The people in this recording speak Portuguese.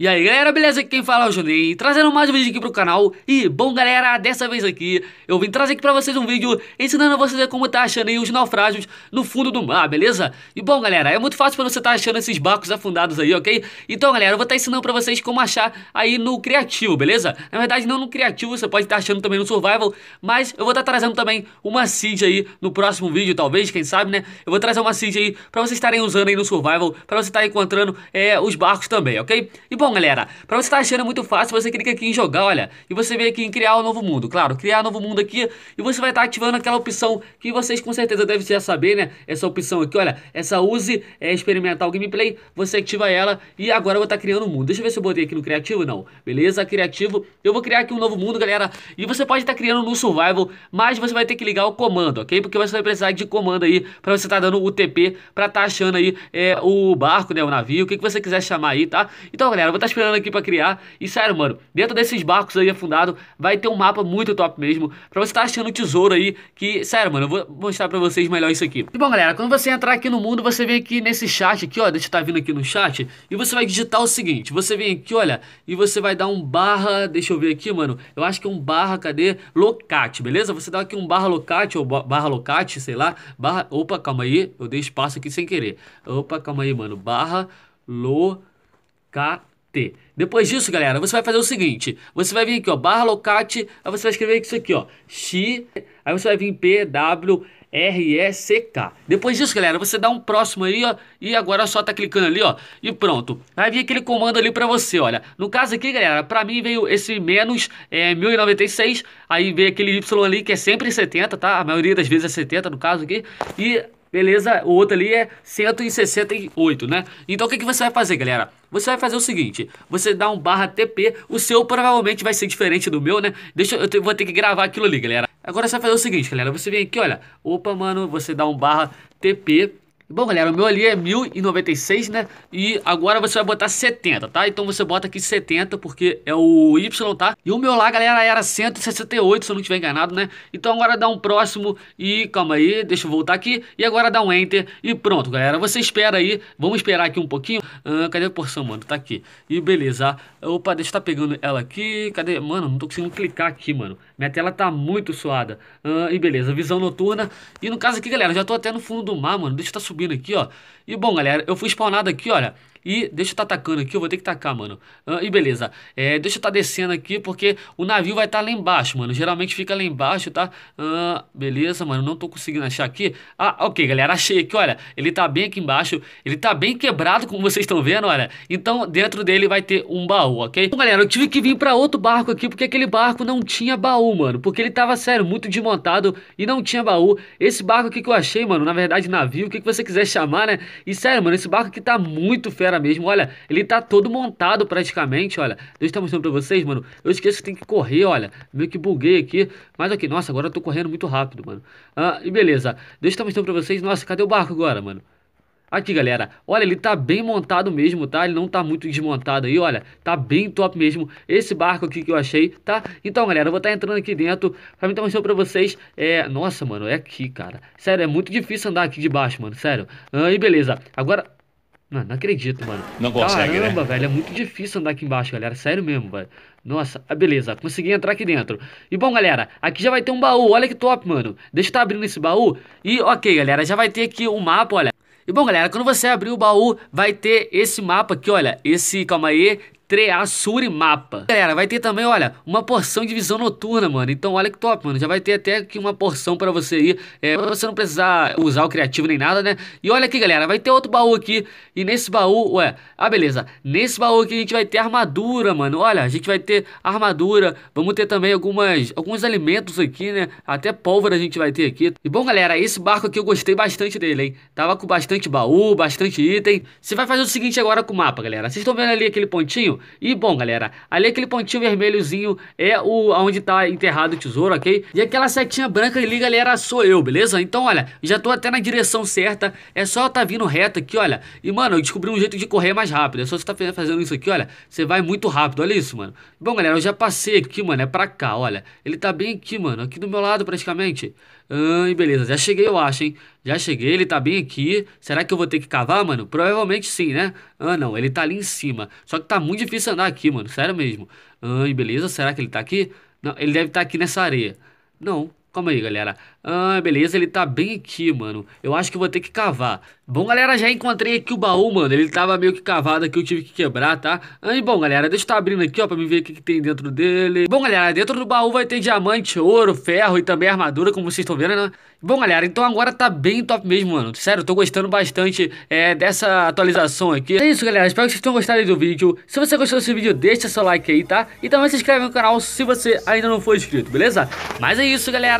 E aí galera, beleza? Aqui quem fala é o Juninho, trazendo mais um vídeo aqui pro canal E bom galera, dessa vez aqui eu vim trazer aqui pra vocês um vídeo ensinando a vocês como tá achando aí os naufrágios no fundo do mar, beleza? E bom galera, é muito fácil pra você tá achando esses barcos afundados aí, ok? Então galera, eu vou estar tá ensinando pra vocês como achar aí no criativo, beleza? Na verdade não no criativo, você pode estar tá achando também no survival Mas eu vou estar tá trazendo também uma seed aí no próximo vídeo, talvez, quem sabe né? Eu vou trazer uma seed aí pra vocês estarem usando aí no survival Pra você estar tá encontrando é, os barcos também, ok? E bom galera, para você estar tá achando muito fácil, você clica aqui em jogar, olha, e você vem aqui em criar um novo mundo. Claro, criar um novo mundo aqui e você vai estar tá ativando aquela opção que vocês com certeza devem já saber, né? Essa opção aqui, olha, essa use é, experimental gameplay, você ativa ela e agora eu vou estar tá criando um mundo. Deixa eu ver se eu botei aqui no criativo, não. Beleza, criativo. Eu vou criar aqui um novo mundo, galera, e você pode estar tá criando no survival, mas você vai ter que ligar o comando, ok? Porque você vai precisar de comando aí para você estar tá dando o TP, para estar tá achando aí é, o barco, né, o navio, o que, que você quiser chamar aí, tá? Então, galera, eu vou tá esperando aqui para criar. E sério, mano, dentro desses barcos aí afundado, vai ter um mapa muito top mesmo. Pra você estar tá achando tesouro aí, que, sério, mano, eu vou mostrar pra vocês melhor isso aqui. E bom, galera, quando você entrar aqui no mundo, você vem aqui nesse chat aqui, ó. Deixa eu tá vindo aqui no chat. E você vai digitar o seguinte: você vem aqui, olha, e você vai dar um barra. Deixa eu ver aqui, mano. Eu acho que é um barra, cadê? Locate, beleza? Você dá aqui um barra locate, ou barra locate, sei lá. Barra. Opa, calma aí. Eu dei espaço aqui sem querer. Opa, calma aí, mano. Barra locate. T. Depois disso, galera, você vai fazer o seguinte: você vai vir aqui, ó, barra locate, aí você vai escrever isso aqui, ó, X, aí você vai vir P, W, R, E, C, K. Depois disso, galera, você dá um próximo aí, ó, e agora só tá clicando ali, ó, e pronto. Vai vir aquele comando ali pra você, olha. No caso aqui, galera, pra mim veio esse menos é, 1096, aí veio aquele Y ali que é sempre 70, tá? A maioria das vezes é 70 no caso aqui, e Beleza? O outro ali é 168, né? Então o que, que você vai fazer, galera? Você vai fazer o seguinte, você dá um barra TP, o seu provavelmente vai ser diferente do meu, né? Deixa eu, eu vou ter que gravar aquilo ali, galera. Agora você vai fazer o seguinte, galera, você vem aqui, olha, opa, mano, você dá um barra TP, Bom, galera, o meu ali é 1096, né? E agora você vai botar 70, tá? Então você bota aqui 70, porque é o Y, tá? E o meu lá, galera, era 168, se eu não estiver enganado, né? Então agora dá um próximo e... Calma aí, deixa eu voltar aqui. E agora dá um Enter e pronto, galera. Você espera aí. Vamos esperar aqui um pouquinho. Ah, cadê a porção, mano? Tá aqui. E beleza. Opa, deixa eu estar tá pegando ela aqui. Cadê? Mano, não tô conseguindo clicar aqui, mano. Minha tela tá muito suada. Ah, e beleza, visão noturna. E no caso aqui, galera, já tô até no fundo do mar, mano. Deixa eu estar tá subindo subindo aqui, ó. E bom, galera, eu fui spawnado aqui, olha, e deixa eu estar tá aqui, eu vou ter que tacar, mano. Ah, e beleza, é, deixa eu estar tá descendo aqui, porque o navio vai estar tá lá embaixo, mano. Geralmente fica lá embaixo, tá? Ah, beleza, mano, não tô conseguindo achar aqui. Ah, ok, galera, achei aqui, olha. Ele tá bem aqui embaixo, ele tá bem quebrado, como vocês estão vendo, olha. Então, dentro dele vai ter um baú, ok? Então, galera, eu tive que vir pra outro barco aqui, porque aquele barco não tinha baú, mano. Porque ele tava, sério, muito desmontado e não tinha baú. Esse barco aqui que eu achei, mano, na verdade, navio, o que, que você quiser chamar, né? E, sério, mano, esse barco aqui tá muito fera mesmo. Olha, ele tá todo montado praticamente, olha. Deixa eu estar mostrando pra vocês, mano. Eu esqueço que tem que correr, olha. Meio que buguei aqui. Mas aqui, nossa, agora eu tô correndo muito rápido, mano. Ah, e beleza. Deixa eu estar mostrando pra vocês. Nossa, cadê o barco agora, mano? Aqui, galera, olha, ele tá bem montado mesmo, tá? Ele não tá muito desmontado aí, olha, tá bem top mesmo esse barco aqui que eu achei, tá? Então, galera, eu vou estar tá entrando aqui dentro pra mim estar tá mostrando pra vocês, é... Nossa, mano, é aqui, cara. Sério, é muito difícil andar aqui de baixo, mano, sério. Ah, e beleza, agora... Mano, não acredito, mano. Não consegue, né? Caramba, né? velho, é muito difícil andar aqui embaixo, galera. Sério mesmo, velho. Nossa, ah, beleza, consegui entrar aqui dentro. E bom, galera, aqui já vai ter um baú, olha que top, mano. Deixa eu estar tá abrindo esse baú. E, ok, galera, já vai ter aqui um mapa, olha. E bom, galera, quando você abrir o baú, vai ter esse mapa aqui, olha. Esse, calma aí, Treasure Mapa. Galera, vai ter também, olha, uma porção de visão noturna, mano. Então olha que top, mano. Já vai ter até aqui uma porção pra você ir, É, pra você não precisar usar o criativo nem nada, né? E olha aqui, galera, vai ter outro baú aqui. E nesse baú, ué, ah, beleza. Nesse baú aqui a gente vai ter armadura, mano. Olha, a gente vai ter armadura. Vamos ter também algumas, alguns alimentos aqui, né? Até pólvora a gente vai ter aqui. E bom, galera, esse barco aqui eu gostei bastante dele, hein? Tava com bastante baú, bastante item. Você vai fazer o seguinte agora com o mapa, galera. Vocês estão vendo ali aquele pontinho? E bom, galera, ali aquele pontinho vermelhozinho é o onde tá enterrado o tesouro, ok? E aquela setinha branca ali, galera, sou eu, beleza? Então, olha, já tô até na direção certa, é só tá vindo reto aqui, olha. E, mano, eu descobri um jeito de correr mais rápido, é só você tá fazendo isso aqui, olha, você vai muito rápido, olha isso, mano. Bom, galera, eu já passei aqui, mano, é pra cá, olha. Ele tá bem aqui, mano, aqui do meu lado praticamente. Ai, beleza, já cheguei, eu acho, hein? Já cheguei, ele tá bem aqui. Será que eu vou ter que cavar, mano? Provavelmente sim, né? Ah, não, ele tá ali em cima. Só que tá muito difícil andar aqui, mano, sério mesmo. Ai, beleza, será que ele tá aqui? Não, ele deve estar tá aqui nessa areia. Não, Calma aí, galera. Ah, beleza, ele tá bem aqui, mano. Eu acho que vou ter que cavar. Bom, galera, já encontrei aqui o baú, mano. Ele tava meio que cavado aqui, eu tive que quebrar, tá? Ah, e bom, galera, deixa eu estar tá abrindo aqui, ó, pra me ver o que, que, tem dentro dele. Bom, galera, dentro do baú vai ter diamante, ouro, ferro e também armadura, como vocês estão vendo, né? Bom, galera, então agora tá bem top mesmo, mano. Sério, eu tô gostando bastante é, dessa atualização aqui. É isso, galera. Espero que vocês tenham gostado do vídeo. Se você gostou desse vídeo, deixa seu like aí, tá? E também se inscreve no canal se você ainda não for inscrito, beleza? Mas é isso, galera.